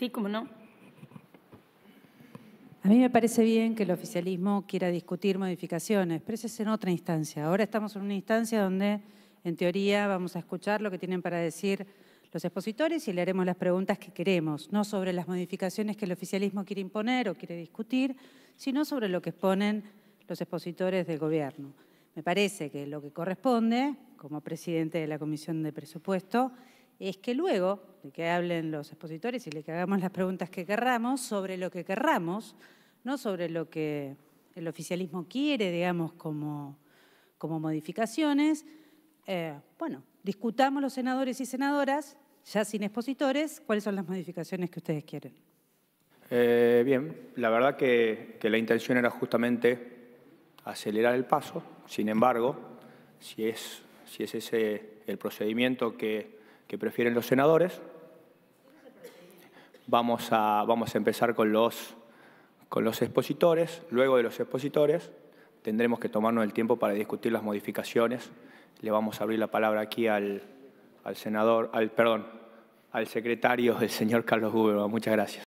Sí, cómo no. A mí me parece bien que el oficialismo quiera discutir modificaciones, pero eso es en otra instancia. Ahora estamos en una instancia donde, en teoría, vamos a escuchar lo que tienen para decir los expositores y le haremos las preguntas que queremos, no sobre las modificaciones que el oficialismo quiere imponer o quiere discutir, sino sobre lo que exponen los expositores del gobierno. Me parece que lo que corresponde, como presidente de la Comisión de Presupuesto, es que luego, de que hablen los expositores y le que hagamos las preguntas que querramos sobre lo que querramos, no sobre lo que el oficialismo quiere, digamos, como, modificaciones. Eh, bueno, discutamos los senadores y senadoras, ya sin expositores, cuáles son las modificaciones que ustedes quieren. Eh, bien, la verdad que, la intención era justamente acelerar el paso, sin embargo, si si es ese el procedimiento que que prefieren los senadores. Vamos a, vamos a empezar con los, con los expositores. Luego de los expositores tendremos que tomarnos el tiempo para discutir las modificaciones. Le vamos a abrir la palabra aquí al, senador, al, perdón, al secretario, el señor Carlos Gubero. Muchas gracias.